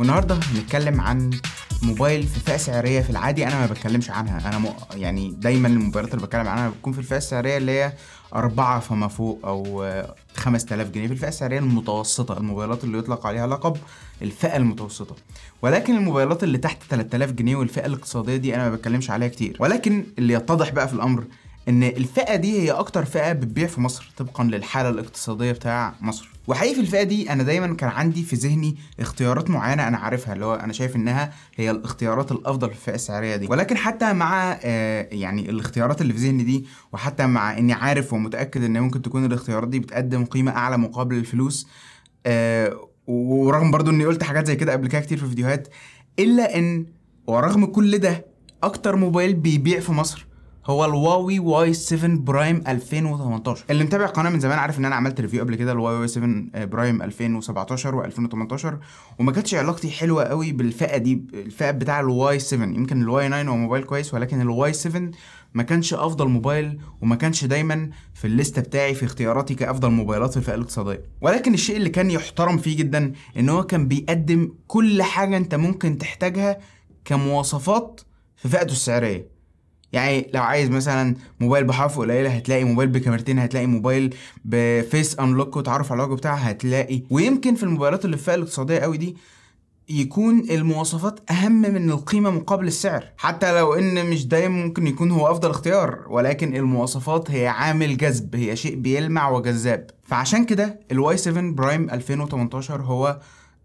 والنهارده هنتكلم عن موبايل في فئه سعريه في العادي انا ما بتكلمش عنها انا م... يعني دايما الموبايلات اللي بتكلم عنها بتكون في الفئه السعريه اللي هي أربعة فما فوق أو 5000 جنيه في الفئة السعرية المتوسطة الموبايلات اللي يطلق عليها لقب الفئة المتوسطة ولكن الموبايلات اللي تحت 3000 جنيه والفئة الاقتصادية دي أنا ما بتكلمش عليها كتير ولكن اللي يتضح بقى في الأمر ان الفئه دي هي اكتر فئه بتبيع في مصر طبقا للحاله الاقتصاديه بتاع مصر وحقيقي في الفئه دي انا دايما كان عندي في ذهني اختيارات معينه انا عارفها اللي هو انا شايف انها هي الاختيارات الافضل في الفئه السعريه دي ولكن حتى مع آه يعني الاختيارات اللي في ذهني دي وحتى مع اني عارف ومتاكد ان ممكن تكون الاختيارات دي بتقدم قيمه اعلى مقابل الفلوس آه ورغم برضو اني قلت حاجات زي كده قبل كده كتير في فيديوهات الا ان ورغم كل ده اكتر موبايل بيبيع في مصر هو الواوي واي 7 برايم 2018 اللي متابع القناه من زمان عارف ان انا عملت ريفيو قبل كده الواوي واي 7 آه، برايم 2017 و2018 وما كانتش علاقتي حلوه قوي بالفئه دي الفئه بتاع الواي 7 يمكن الواي 9 هو موبايل كويس ولكن الواي 7 ما كانش افضل موبايل وما كانش دايما في الليستة بتاعي في اختياراتي كافضل موبايلات في الفئه الاقتصاديه ولكن الشيء اللي كان يحترم فيه جدا ان هو كان بيقدم كل حاجه انت ممكن تحتاجها كمواصفات في فئته السعريه يعني لو عايز مثلا موبايل بحرف قليله هتلاقي موبايل بكاميرتين هتلاقي موبايل بفيس انلوك وتعرف على الوجه بتاعها هتلاقي ويمكن في الموبايلات اللي في الاقتصاديه قوي دي يكون المواصفات اهم من القيمه مقابل السعر حتى لو ان مش دايما ممكن يكون هو افضل اختيار ولكن المواصفات هي عامل جذب هي شيء بيلمع وجذاب فعشان كده الواي 7 برايم 2018 هو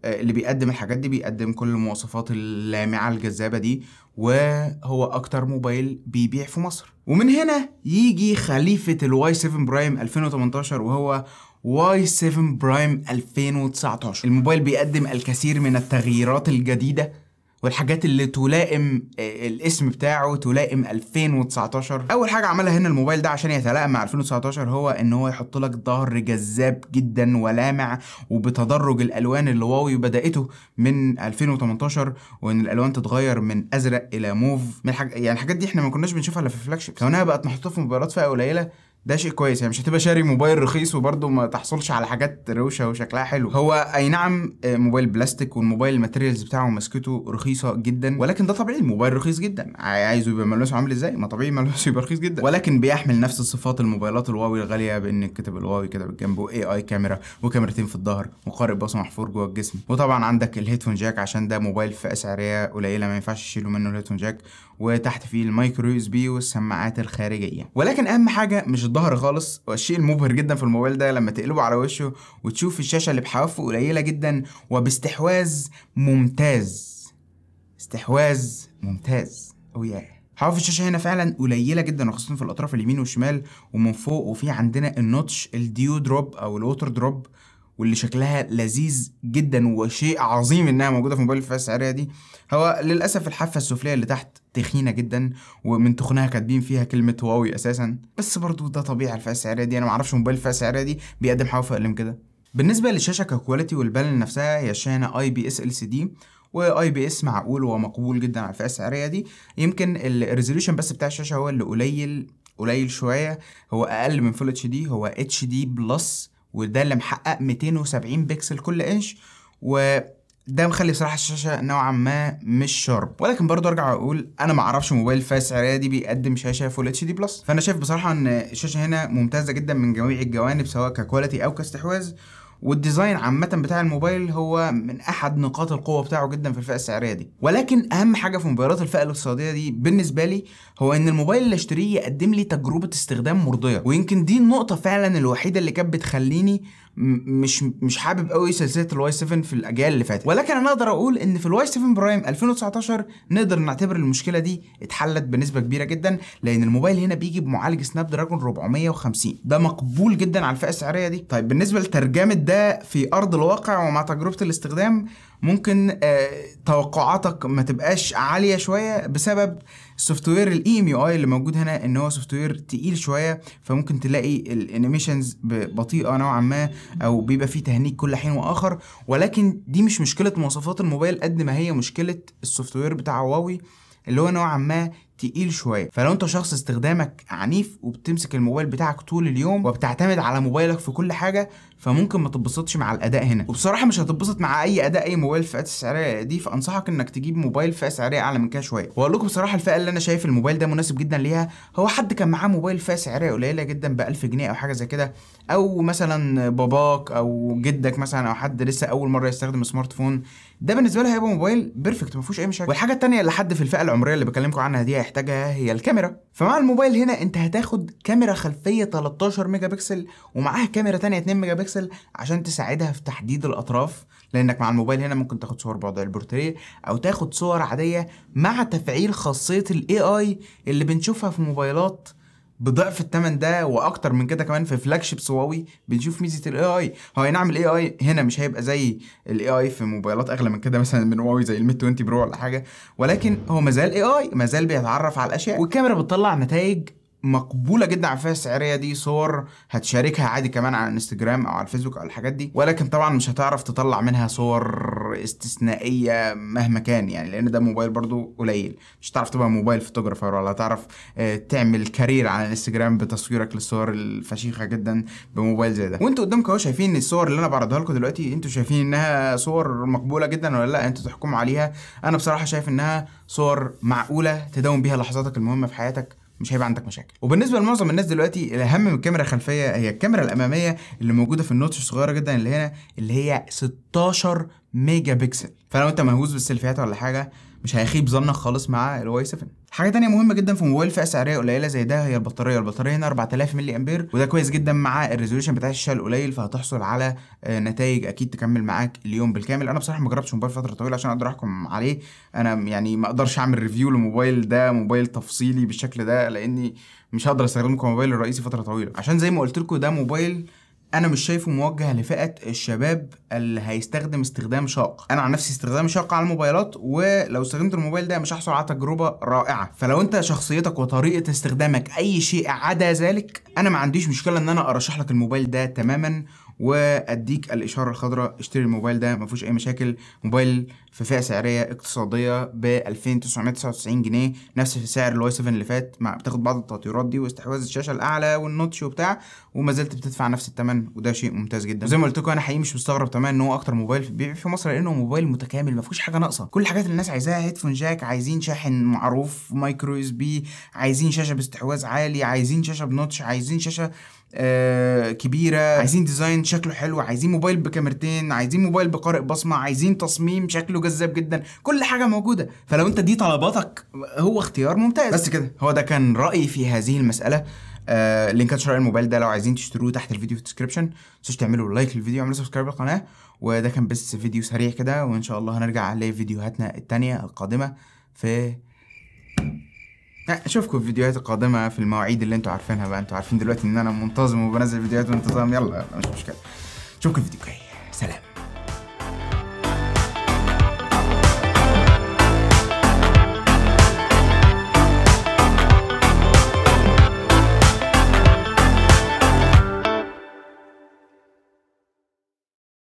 اللي بيقدم الحاجات دي بيقدم كل المواصفات اللامعة الجذابة دي وهو أكتر موبايل بيبيع في مصر ومن هنا يجي خليفة الواي 7 برايم 2018 وهو واي 7 برايم 2019 الموبايل بيقدم الكثير من التغييرات الجديدة والحاجات اللي تلائم آه، الاسم بتاعه تلائم 2019 اول حاجه عملها هنا الموبايل ده عشان يتلائم مع 2019 هو ان هو يحط لك ظهر جذاب جدا ولامع وبتدرج الالوان اللي واوي بداته من 2018 وان الالوان تتغير من ازرق الى موف من الحاج... يعني الحاجات دي احنا ما كناش بنشوفها الا في الفلاج شيب كونها بقت محطوطه في موبايلات فئه قليله ده شيء كويس يعني مش هتبقى شاري موبايل رخيص وبرده ما تحصلش على حاجات روشه وشكلها حلو هو اي نعم آه، موبايل بلاستيك والموبايل الماتيريالز بتاعه ماسكته رخيصه جدا ولكن ده طبيعي الموبايل رخيص جدا عايزه يبقى ملمسه عامل ازاي ما طبيعي ملمسه يبقى رخيص جدا ولكن بيحمل نفس صفات الموبايلات الواوي الغاليه بانك كتب الواوي كده جنبه اي اي كاميرا وكاميرتين في الظهر وقارئ بصمه محفور جوه الجسم وطبعا عندك الهيدفون جاك عشان ده موبايل في اسعاريه قليله ما ينفعش تشيله منه الهيدفون جاك وتحت فيه المايكرو يو اس بي والسماعات الخارجيه ولكن اهم حاجه مش الظهر خالص والشيء المبهر جدا في الموبايل ده لما تقلبه على وشه وتشوف الشاشة اللي بحوافه قليلة جدا وباستحواذ ممتاز استحواذ ممتاز أو ياه حواف الشاشه هنا فعلا قليله جدا وخاصه في الاطراف اليمين والشمال ومن فوق وفي عندنا النوتش الديو دروب او الووتر دروب واللي شكلها لذيذ جدا وشيء عظيم انها موجوده في موبايل الفئه السعريه دي هو للاسف الحافه السفليه اللي تحت تخينه جدا ومن تخنها كاتبين فيها كلمه هواوي اساسا بس برضو ده طبيعي الفئه السعريه دي انا ما اعرفش موبايل الفئه السعريه دي بيقدم حاجه اقل من كده بالنسبه للشاشه ككواليتي والبانل نفسها هي شاشه اي بي اس ال سي دي واي بي اس معقول ومقبول جدا على الفئه السعريه دي يمكن الريزوليوشن بس بتاع الشاشه هو اللي قليل قليل شويه هو اقل من فول اتش دي هو اتش دي بلس وده اللي محقق 270 بكسل كل انش و ده مخلي بصراحه الشاشه نوعا ما مش شارب ولكن برضه ارجع اقول انا ما اعرفش موبايل فاس عريه دي بيقدم شاشه فول اتش دي بلس فانا شايف بصراحه ان الشاشه هنا ممتازه جدا من جميع الجوانب سواء ككواليتي او كاستحواذ والديزاين عامة بتاع الموبايل هو من أحد نقاط القوة بتاعه جدا في الفئة السعرية دي، ولكن أهم حاجة في موبايلات الفئة الاقتصادية دي بالنسبة لي هو إن الموبايل اللي أشتريه يقدم لي تجربة استخدام مرضية، ويمكن دي النقطة فعلا الوحيدة اللي كانت بتخليني مش مش حابب قوي سلسله الواي 7 في الاجيال اللي فاتت ولكن انا اقدر اقول ان في الواي 7 برايم 2019 نقدر نعتبر المشكله دي اتحلت بنسبه كبيره جدا لان الموبايل هنا بيجي بمعالج سناب دراجون 450 ده مقبول جدا على الفئه السعريه دي طيب بالنسبه لترجمه ده في ارض الواقع ومع تجربه الاستخدام ممكن آه توقعاتك ما تبقاش عاليه شويه بسبب سوفت وير الاي ام يو اي اللي موجود هنا ان هو سوفت وير تقيل شويه فممكن تلاقي الانيميشنز بطيئه نوعا ما او بيبقى فيه تهنيك كل حين واخر ولكن دي مش مشكله مواصفات الموبايل قد ما هي مشكله السوفت وير بتاع هواوي اللي هو نوعا ما تقيل شويه فلو انت شخص استخدامك عنيف وبتمسك الموبايل بتاعك طول اليوم وبتعتمد على موبايلك في كل حاجه فممكن ما تتبسطش مع الاداء هنا وبصراحه مش هتتبسط مع اي اداء اي موبايل في فئات السعريه دي فانصحك انك تجيب موبايل فئه سعريه اعلى من كده شويه واقول لكم بصراحه الفئه اللي انا شايف الموبايل ده مناسب جدا ليها هو حد كان معاه موبايل فئه سعريه قليله جدا ب 1000 جنيه او حاجه زي كده او مثلا باباك او جدك مثلا او حد لسه اول مره يستخدم سمارت فون ده بالنسبه له هيبقى موبايل بيرفكت ما فيهوش اي مشاكل والحاجه الثانيه اللي حد في الفئه العمريه اللي بكلمكم عنها دي هتحتاجها هي الكاميرا فمع الموبايل هنا انت هتاخد كاميرا خلفيه 13 ميجا بكسل ومعاها كاميرا تانية 2 ميجا بكسل عشان تساعدها في تحديد الاطراف لانك مع الموبايل هنا ممكن تاخد صور بعد البورتريه او تاخد صور عاديه مع تفعيل خاصيه الاي اي اللي بنشوفها في موبايلات بضعف الثمن ده واكتر من كده كمان في فلاج شيبس هواوي بنشوف ميزه الاي اي هو اي نعم الاي اي هنا مش هيبقى زي الاي اي في موبايلات اغلى من كده مثلا من هواوي زي الميت 20 برو ولا حاجه ولكن هو مازال اي اي مازال بيتعرف على الاشياء والكاميرا بتطلع نتائج مقبوله جدا على الفئه السعريه دي صور هتشاركها عادي كمان على الانستجرام او على الفيسبوك او الحاجات دي ولكن طبعا مش هتعرف تطلع منها صور استثنائيه مهما كان يعني لان ده موبايل برضو قليل مش هتعرف تبقى موبايل فوتوغرافر ولا تعرف آه، تعمل كارير على الانستجرام بتصويرك للصور الفشيخه جدا بموبايل زي ده وانتوا قدامكم اهو شايفين الصور اللي انا بعرضها لكم دلوقتي انتوا شايفين انها صور مقبوله جدا ولا لا انتوا تحكموا عليها انا بصراحه شايف انها صور معقوله تداوم بيها لحظاتك المهمه في حياتك مش هيبقى عندك مشاكل وبالنسبه لمعظم الناس دلوقتي الاهم من الكاميرا الخلفيه هي الكاميرا الاماميه اللي موجوده في النوتش الصغيره جدا اللي هنا اللي هي 16 ميجا بكسل فلو انت مهووس بالسيلفيات ولا حاجه مش هيخيب ظنك خالص مع الواي 7 حاجه تانية مهمه جدا في موبايل فئه سعريه قليله زي ده هي البطاريه البطاريه هنا 4000 ملي امبير وده كويس جدا مع الريزولوشن بتاع الشاشه القليل فهتحصل على آه، نتائج اكيد تكمل معاك اليوم بالكامل انا بصراحه ما جربتش موبايل فتره طويله عشان اقدر احكم عليه انا يعني ما اقدرش اعمل ريفيو لموبايل ده موبايل تفصيلي بالشكل ده لاني مش هقدر استخدمه كموبايل الرئيسي فتره طويله عشان زي ما قلت لكم ده موبايل انا مش شايفه موجه لفئه الشباب اللي هيستخدم استخدام شاق انا عن نفسي استخدامي شاق على الموبايلات ولو استخدمت الموبايل ده مش هحصل على تجربه رائعه فلو انت شخصيتك وطريقه استخدامك اي شيء عدا ذلك انا ما عنديش مشكله ان انا ارشح لك الموبايل ده تماما واديك الاشاره الخضراء اشتري الموبايل ده ما فيهوش اي مشاكل موبايل في فئه سعريه اقتصاديه ب 2999 جنيه نفس في سعر الواي 7 اللي فات مع بتاخد بعض التطويرات دي واستحواذ الشاشه الاعلى والنوتش وبتاع وما زلت بتدفع نفس الثمن وده شيء ممتاز جدا وزي ما قلت لكم انا حقيقي مش مستغرب تماما ان هو اكتر موبايل بيبيع في مصر لانه موبايل متكامل ما فيهوش حاجه ناقصه كل الحاجات اللي الناس عايزاها هيدفون جاك عايزين شاحن معروف مايكرو اس بي عايزين شاشه باستحواذ عالي عايزين شاشه بنوتش عايزين عايزين شاشه آه، كبيره عايزين ديزاين شكله حلو عايزين موبايل بكاميرتين عايزين موبايل بقارئ بصمه عايزين تصميم شكله جذاب جدا كل حاجه موجوده فلو انت دي طلباتك هو اختيار ممتاز بس كده هو ده كان رايي في هذه المساله آه لينكات شراء الموبايل ده لو عايزين تشتروه تحت الفيديو في الديسكربشن متنسوش تعملوا لايك للفيديو وعملوا سبسكرايب للقناه وده كان بس فيديو سريع كده وان شاء الله هنرجع لفيديوهاتنا التانية القادمه في اشوفكم في الفيديوهات القادمه في المواعيد اللي انتوا عارفينها بقى انتوا عارفين دلوقتي ان انا منتظم وبنزل فيديوهات بانتظام يلا مش مشكله اشوفكم في فيديو جاي